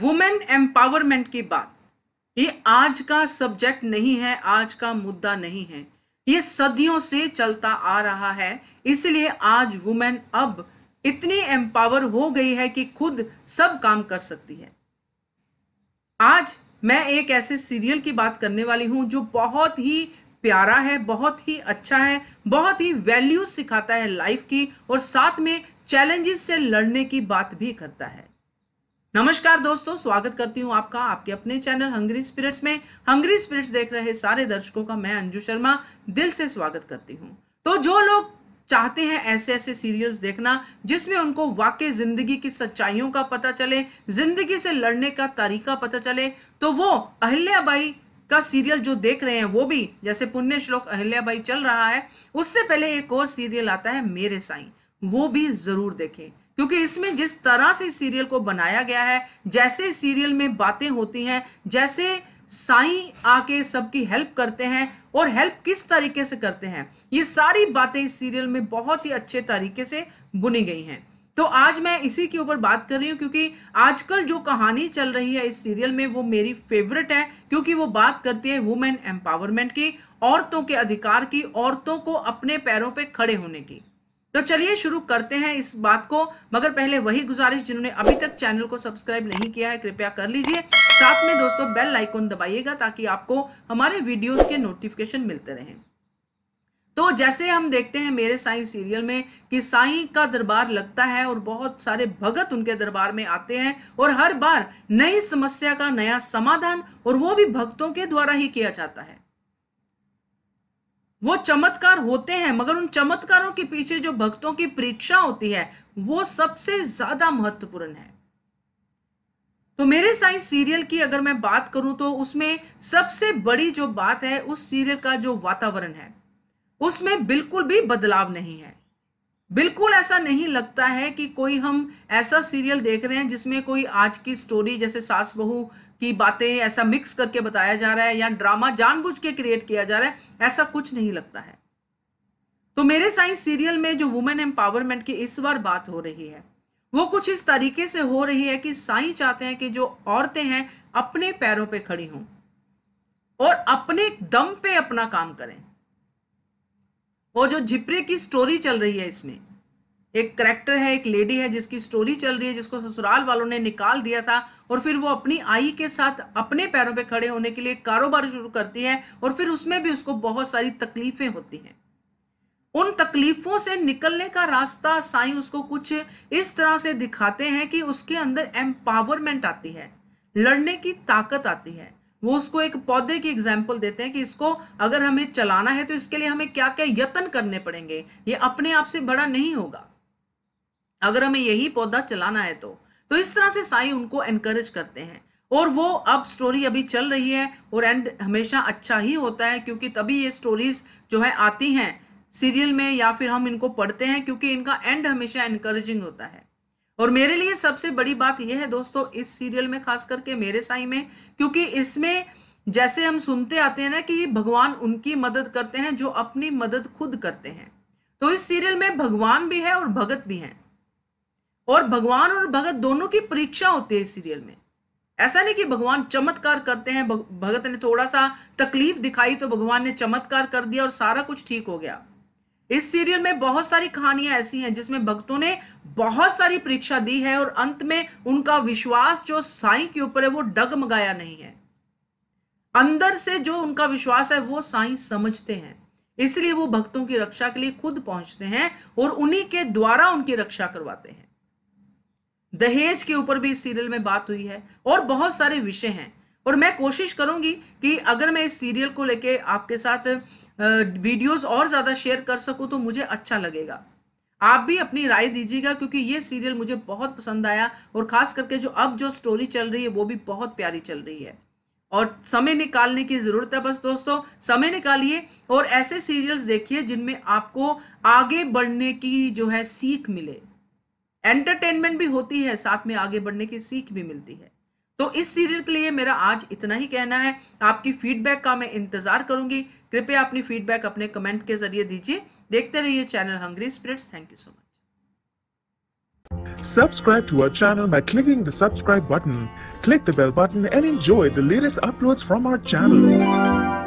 Women empowerment की बात ये आज का सब्जेक्ट नहीं है आज का मुद्दा नहीं है ये सदियों से चलता आ रहा है इसलिए आज वुमेन अब इतनी एम्पावर हो गई है कि खुद सब काम कर सकती है आज मैं एक ऐसे सीरियल की बात करने वाली हूं जो बहुत ही प्यारा है बहुत ही अच्छा है बहुत ही वैल्यू सिखाता है लाइफ की और साथ में चैलेंजेस से लड़ने की बात भी करता है नमस्कार दोस्तों स्वागत करती हूँ आपका आपके अपने चैनल हंग्री स्पिरिट्स में हंग्री स्पिरिट्स देख रहे सारे दर्शकों का मैं अंजू शर्मा दिल से स्वागत करती हूँ तो जो लोग चाहते हैं ऐसे ऐसे सीरियल्स देखना जिसमें उनको वाकई जिंदगी की सच्चाइयों का पता चले जिंदगी से लड़ने का तरीका पता चले तो वो अहिल्याबाई का सीरियल जो देख रहे हैं वो भी जैसे पुण्य श्लोक अहिल्याबाई चल रहा है उससे पहले एक और सीरियल आता है मेरे साई वो भी जरूर देखें क्योंकि इसमें जिस तरह से सीरियल को बनाया गया है जैसे सीरियल में बातें होती हैं जैसे साई आके सबकी हेल्प करते हैं और हेल्प किस तरीके से करते हैं ये सारी बातें इस सीरियल में बहुत ही अच्छे तरीके से बुनी गई हैं तो आज मैं इसी के ऊपर बात कर रही हूँ क्योंकि आजकल जो कहानी चल रही है इस सीरियल में वो मेरी फेवरेट है क्योंकि वो बात करती है वुमेन एम्पावरमेंट की औरतों के अधिकार की औरतों को अपने पैरों पे खड़े होने की तो चलिए शुरू करते हैं इस बात को मगर पहले वही गुजारिश जिन्होंने अभी तक चैनल को सब्सक्राइब नहीं किया है कृपया कर लीजिए साथ में दोस्तों बेल लाइकोन दबाइएगा ताकि आपको हमारे वीडियोस के नोटिफिकेशन मिलते रहें तो जैसे हम देखते हैं मेरे साईं सीरियल में कि साईं का दरबार लगता है और बहुत सारे भगत उनके दरबार में आते हैं और हर बार नई समस्या का नया समाधान और वो भी भक्तों के द्वारा ही किया जाता है वो चमत्कार होते हैं मगर उन चमत्कारों के पीछे जो भक्तों की परीक्षा होती है वो सबसे ज्यादा महत्वपूर्ण है तो मेरे साइंस सीरियल की अगर मैं बात करूं तो उसमें सबसे बड़ी जो बात है उस सीरियल का जो वातावरण है उसमें बिल्कुल भी बदलाव नहीं है बिल्कुल ऐसा नहीं लगता है कि कोई हम ऐसा सीरियल देख रहे हैं जिसमें कोई आज की स्टोरी जैसे सास बहू की बातें ऐसा मिक्स करके बताया जा रहा है या ड्रामा जानबूझ के क्रिएट किया जा रहा है ऐसा कुछ नहीं लगता है तो मेरे साइंस सीरियल में जो वुमेन एम्पावरमेंट की इस बार बात हो रही है वो कुछ इस तरीके से हो रही है कि साई चाहते हैं कि जो औरतें हैं अपने पैरों पे खड़ी हों और अपने दम पे अपना काम करें और जो झिपरे की स्टोरी चल रही है इसमें एक करेक्टर है एक लेडी है जिसकी स्टोरी चल रही है जिसको ससुराल वालों ने निकाल दिया था और फिर वो अपनी आई के साथ अपने पैरों पे खड़े होने के लिए कारोबार शुरू करती है और फिर उसमें भी उसको बहुत सारी तकलीफें होती हैं उन तकलीफों से निकलने का रास्ता साई उसको कुछ इस तरह से दिखाते हैं कि उसके अंदर एम्पावरमेंट आती है लड़ने की ताकत आती है वो उसको एक पौधे की एग्जाम्पल देते हैं कि इसको अगर हमें चलाना है तो इसके लिए हमें क्या क्या यत्न करने पड़ेंगे ये अपने आप से बड़ा नहीं होगा अगर हमें यही पौधा चलाना है तो तो इस तरह से साई उनको एनकरेज करते हैं और वो अब स्टोरी अभी चल रही है और एंड हमेशा अच्छा ही होता है क्योंकि तभी ये स्टोरीज जो है आती हैं सीरियल में या फिर हम इनको पढ़ते हैं क्योंकि इनका एंड हमेशा एनकरेजिंग होता है और मेरे लिए सबसे बड़ी बात यह है दोस्तों इस सीरियल में खास करके मेरे साई में क्योंकि इसमें जैसे हम सुनते आते हैं ना कि भगवान उनकी मदद करते हैं जो अपनी मदद खुद करते हैं तो इस सीरियल में भगवान भी है और भगत भी हैं और भगवान और भगत दोनों की परीक्षा होती है इस सीरियल में ऐसा नहीं कि भगवान चमत्कार करते हैं भगत ने थोड़ा सा तकलीफ दिखाई तो भगवान ने चमत्कार कर दिया और सारा कुछ ठीक हो गया इस सीरियल में बहुत सारी कहानियां ऐसी हैं जिसमें भक्तों ने बहुत सारी परीक्षा दी है और अंत में उनका विश्वास जो साई के ऊपर है वो डगमगाया नहीं है अंदर से जो उनका विश्वास है वो साई समझते हैं इसलिए वो भक्तों की रक्षा के लिए खुद पहुंचते हैं और उन्हीं के द्वारा उनकी रक्षा करवाते हैं दहेज के ऊपर भी इस सीरियल में बात हुई है और बहुत सारे विषय हैं और मैं कोशिश करूंगी कि अगर मैं इस सीरियल को लेके आपके साथ वीडियोस और ज़्यादा शेयर कर सकूं तो मुझे अच्छा लगेगा आप भी अपनी राय दीजिएगा क्योंकि ये सीरियल मुझे बहुत पसंद आया और ख़ास करके जो अब जो स्टोरी चल रही है वो भी बहुत प्यारी चल रही है और समय निकालने की ज़रूरत है बस दोस्तों समय निकालिए और ऐसे सीरियल्स देखिए जिनमें आपको आगे बढ़ने की जो है सीख मिले एंटरटेनमेंट भी होती है साथ में आगे बढ़ने की सीख भी मिलती है तो इस सीरियल के लिए मेरा आज इतना ही कहना है आपकी फीडबैक का मैं इंतजार करूंगी कृपया अपनी फीडबैक अपने कमेंट के जरिए दीजिए देखते रहिए channel Hungry Spirits thank you so much Subscribe to our channel by clicking the subscribe button. Click the bell button and enjoy the latest uploads from our channel.